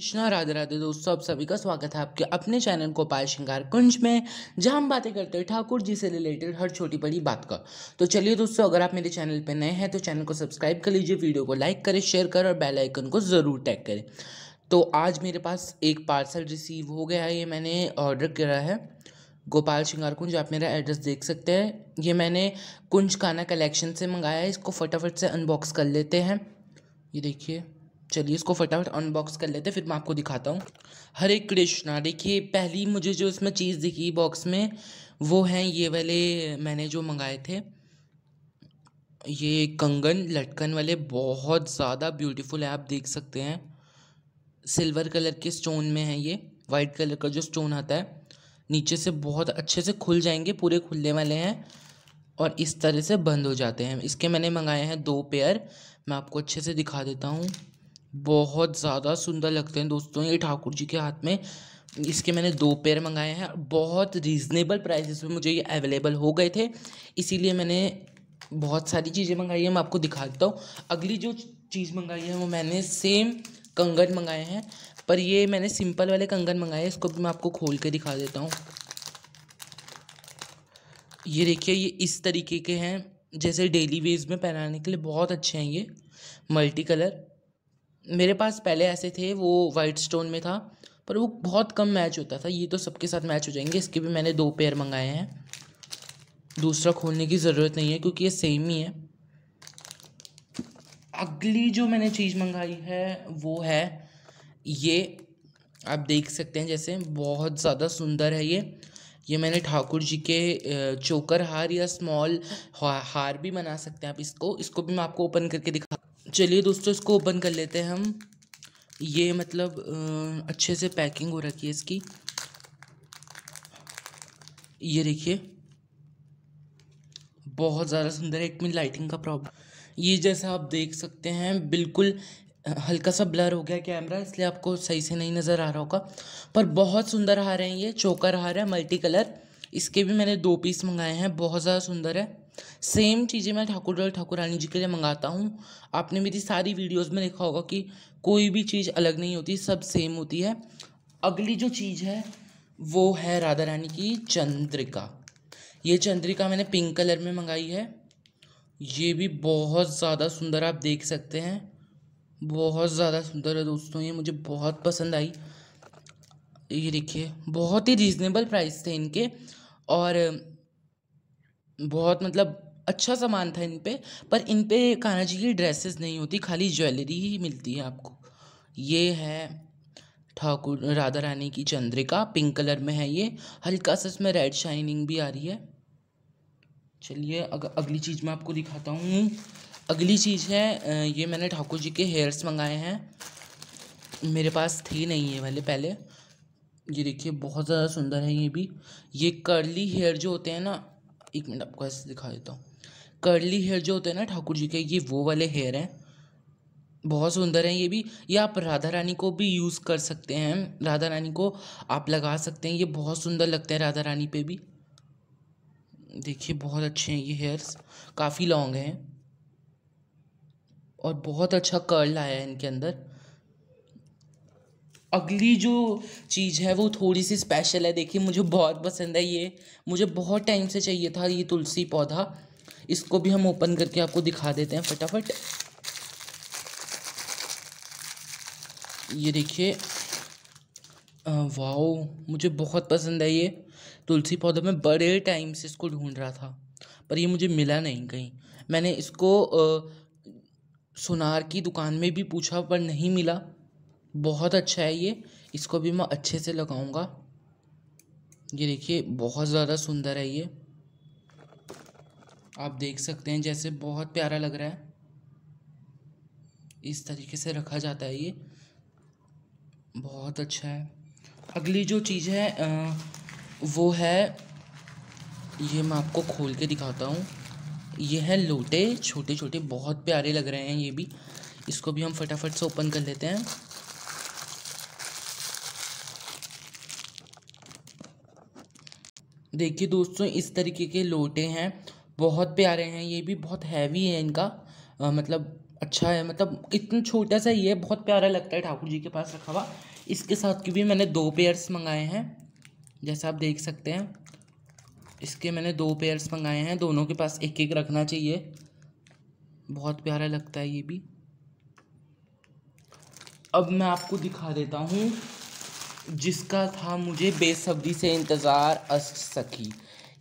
कृष्णा राधे राधे दोस्तों आप सभी का स्वागत है आपके अपने चैनल गोपाल श्रृंगार कुंज में जहां हम बातें करते हैं ठाकुर जी से रिलेटेड हर छोटी बड़ी बात का तो चलिए दोस्तों अगर आप मेरे चैनल पर नए हैं तो चैनल को सब्सक्राइब कर लीजिए वीडियो को लाइक करें शेयर करें और बेल आइकन को ज़रूर टैग करें तो आज मेरे पास एक पार्सल रिसीव हो गया है ये मैंने ऑर्डर करा है गोपाल श्रृंगार कुंज आप मेरा एड्रेस देख सकते हैं ये मैंने कुंज खाना कलेक्शन से मंगाया है इसको फटाफट से अनबॉक्स कर लेते हैं ये देखिए चलिए इसको फटाफट अनबॉक्स कर लेते हैं फिर मैं आपको दिखाता हूँ हरे कृष्णा देखिए पहली मुझे जो इसमें चीज़ दिखी बॉक्स में वो हैं ये वाले मैंने जो मंगाए थे ये कंगन लटकन वाले बहुत ज़्यादा ब्यूटीफुल है आप देख सकते हैं सिल्वर कलर के स्टोन में है ये वाइट कलर का जो स्टोन आता है नीचे से बहुत अच्छे से खुल जाएंगे पूरे खुलने वाले हैं और इस तरह से बंद हो जाते हैं इसके मैंने मंगाए हैं दो पेयर मैं आपको अच्छे से दिखा देता हूँ बहुत ज़्यादा सुंदर लगते हैं दोस्तों ये ठाकुर जी के हाथ में इसके मैंने दो पेयर मंगाए हैं बहुत रीज़नेबल प्राइसेस में मुझे ये अवेलेबल हो गए थे इसीलिए मैंने बहुत सारी चीज़ें मंगाई हैं मैं आपको दिखा देता हूँ अगली जो चीज़ मंगाई है वो मैंने सेम कंगन मंगाए हैं पर ये मैंने सिंपल वाले कंगन मंगाए हैं इसको भी मैं आपको खोल के दिखा देता हूँ ये देखिए ये इस तरीके के हैं जैसे डेली वेज में पहनाने के लिए बहुत अच्छे हैं ये मल्टी कलर मेरे पास पहले ऐसे थे वो वाइट स्टोन में था पर वो बहुत कम मैच होता था ये तो सबके साथ मैच हो जाएंगे इसके भी मैंने दो पेयर मंगाए हैं दूसरा खोलने की ज़रूरत नहीं है क्योंकि ये सेम ही है अगली जो मैंने चीज़ मंगाई है वो है ये आप देख सकते हैं जैसे बहुत ज़्यादा सुंदर है ये ये मैंने ठाकुर जी के चोकर हार या स्मॉल हार भी बना सकते हैं आप इसको इसको भी मैं आपको ओपन करके दिखा चलिए दोस्तों इसको ओपन कर लेते हैं हम ये मतलब अच्छे से पैकिंग हो रखी है इसकी ये देखिए बहुत ज़्यादा सुंदर है एक मिनट लाइटिंग का प्रॉब्लम ये जैसा आप देख सकते हैं बिल्कुल हल्का सा ब्लर हो गया कैमरा इसलिए आपको सही से नहीं नज़र आ रहा होगा पर बहुत सुंदर हार हैं ये चोकर हार है मल्टी कलर इसके भी मैंने दो पीस मंगाए हैं बहुत ज़्यादा सुंदर है सेम चीज़ें मैं ठाकुर ठाकुर ठाकुरानी जी के लिए मंगाता हूँ आपने मेरी सारी वीडियोस में देखा होगा कि कोई भी चीज़ अलग नहीं होती सब सेम होती है अगली जो चीज़ है वो है राधा रानी की चंद्रिका ये चंद्रिका मैंने पिंक कलर में मंगाई है ये भी बहुत ज़्यादा सुंदर आप देख सकते हैं बहुत ज़्यादा सुंदर है दोस्तों ये मुझे बहुत पसंद आई ये देखिए बहुत ही रीज़नेबल प्राइस थे इनके और बहुत मतलब अच्छा सामान था इन पर पर इन पर कान्हा जी की ड्रेसेस नहीं होती खाली ज्वेलरी ही मिलती है आपको ये है ठाकुर राधा रानी की चंद्रिका पिंक कलर में है ये हल्का सा इसमें रेड शाइनिंग भी आ रही है चलिए अग, अगली चीज़ मैं आपको दिखाता हूँ अगली चीज़ है ये मैंने ठाकुर जी के हेयर्स मंगाए हैं मेरे पास थे नहीं ये वाले पहले ये देखिए बहुत ज़्यादा सुंदर है ये भी ये कर्ली हेयर जो होते हैं ना एक मिनट आपको ऐसे दिखा देता हूँ कर्ली हेयर जो होते हैं ना ठाकुर जी के ये वो वाले हेयर हैं बहुत सुंदर हैं ये भी ये आप राधा रानी को भी यूज़ कर सकते हैं राधा रानी को आप लगा सकते हैं ये बहुत सुंदर लगते हैं राधा रानी पे भी देखिए बहुत अच्छे हैं ये हेयर्स काफ़ी लॉन्ग हैं और बहुत अच्छा कर्ल आया है इनके अंदर अगली जो चीज़ है वो थोड़ी सी स्पेशल है देखिए मुझे बहुत पसंद है ये मुझे बहुत टाइम से चाहिए था ये तुलसी पौधा इसको भी हम ओपन करके आपको दिखा देते हैं फटाफट ये देखिए वाओ मुझे बहुत पसंद है ये तुलसी पौधा मैं बड़े टाइम से इसको ढूंढ रहा था पर ये मुझे मिला नहीं कहीं मैंने इसको आ, सुनार की दुकान में भी पूछा पर नहीं मिला बहुत अच्छा है ये इसको भी मैं अच्छे से लगाऊंगा ये देखिए बहुत ज़्यादा सुंदर है ये आप देख सकते हैं जैसे बहुत प्यारा लग रहा है इस तरीके से रखा जाता है ये बहुत अच्छा है अगली जो चीज़ है आ, वो है ये मैं आपको खोल के दिखाता हूँ ये है लोटे छोटे छोटे बहुत प्यारे लग रहे हैं ये भी इसको भी हम फटाफट से ओपन कर लेते हैं देखिए दोस्तों इस तरीके के लोटे हैं बहुत प्यारे हैं ये भी बहुत हैवी है इनका आ, मतलब अच्छा है मतलब इतना छोटा सा ये बहुत प्यारा लगता है ठाकुर जी के पास रखा हुआ इसके साथ की भी मैंने दो पेयर्स मंगाए हैं जैसा आप देख सकते हैं इसके मैंने दो पेयर्स मंगाए हैं दोनों के पास एक एक रखना चाहिए बहुत प्यारा लगता है ये भी अब मैं आपको दिखा देता हूँ जिसका था मुझे बेसब्री से इंतज़ार अस सखी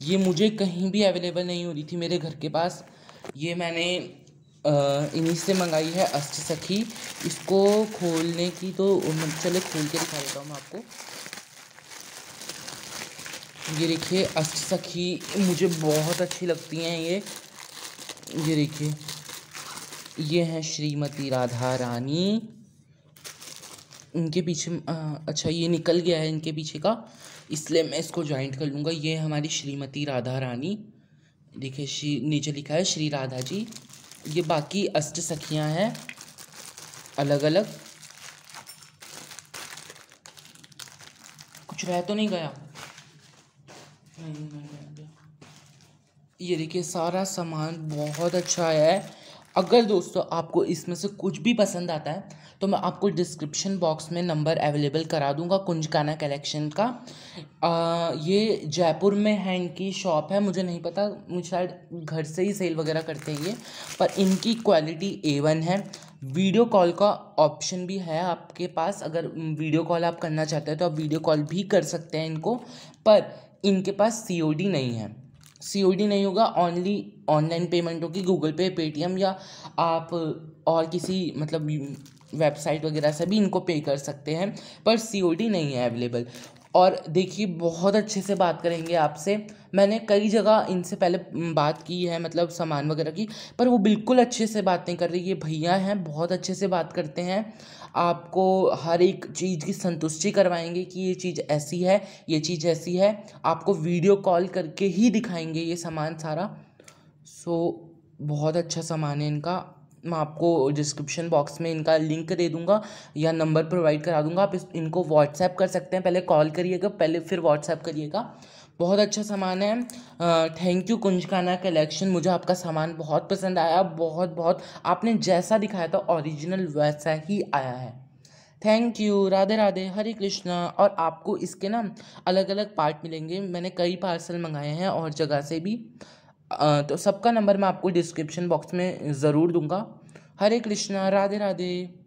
ये मुझे कहीं भी अवेलेबल नहीं हो रही थी मेरे घर के पास ये मैंने इन्हीं से मंगाई है अष्ट सखी इसको खोलने की तो चले खोल के दिखा देता हूँ मैं आपको ये देखिए अष्ट सखी मुझे बहुत अच्छी लगती हैं ये ये देखिए ये हैं श्रीमती राधा रानी उनके पीछे अच्छा ये निकल गया है इनके पीछे का इसलिए मैं इसको ज्वाइंट कर लूँगा ये हमारी श्रीमती राधा रानी देखिए श्री नीचे लिखा है श्री राधा जी ये बाकी अष्ट सखियाँ हैं अलग अलग कुछ रह तो नहीं गया ये देखिए सारा सामान बहुत अच्छा आया है अगर दोस्तों आपको इसमें से कुछ भी पसंद आता है तो मैं आपको डिस्क्रिप्शन बॉक्स में नंबर अवेलेबल करा दूंगा कुंजकाना कलेक्शन का आ, ये जयपुर में है इनकी शॉप है मुझे नहीं पता मुझे शायद घर से ही सेल वगैरह करते हैं ये पर इनकी क्वालिटी ए वन है वीडियो कॉल का ऑप्शन भी है आपके पास अगर वीडियो कॉल आप करना चाहते हैं तो आप वीडियो कॉल भी कर सकते हैं इनको पर इनके पास सी नहीं है सीओडी नहीं होगा ओनली ऑनलाइन पेमेंट होगी गूगल पे पेटीएम या आप और किसी मतलब वेबसाइट वगैरह से भी इनको पे कर सकते हैं पर डी नहीं है अवेलेबल और देखिए बहुत अच्छे से बात करेंगे आपसे मैंने कई जगह इनसे पहले बात की है मतलब सामान वगैरह की पर वो बिल्कुल अच्छे से बात नहीं कर रही ये भैया हैं बहुत अच्छे से बात करते हैं आपको हर एक चीज़ की संतुष्टि करवाएंगे कि ये चीज़ ऐसी है ये चीज़ ऐसी है आपको वीडियो कॉल करके ही दिखाएंगे ये सामान सारा सो बहुत अच्छा सामान है इनका मैं आपको डिस्क्रिप्शन बॉक्स में इनका लिंक दे दूंगा या नंबर प्रोवाइड करा दूंगा आप इस इनको व्हाट्सएप कर सकते हैं पहले कॉल करिएगा पहले फिर व्हाट्सएप करिएगा बहुत अच्छा सामान है थैंक यू कुंजकाना कलेक्शन मुझे आपका सामान बहुत पसंद आया बहुत बहुत आपने जैसा दिखाया था ओरिजिनल वैसा ही आया है थैंक यू राधे राधे हरे कृष्णा और आपको इसके ना अलग अलग पार्ट मिलेंगे मैंने कई पार्सल मंगाए हैं और जगह से भी तो सबका नंबर मैं आपको डिस्क्रिप्शन बॉक्स में ज़रूर दूंगा हरे कृष्णा राधे राधे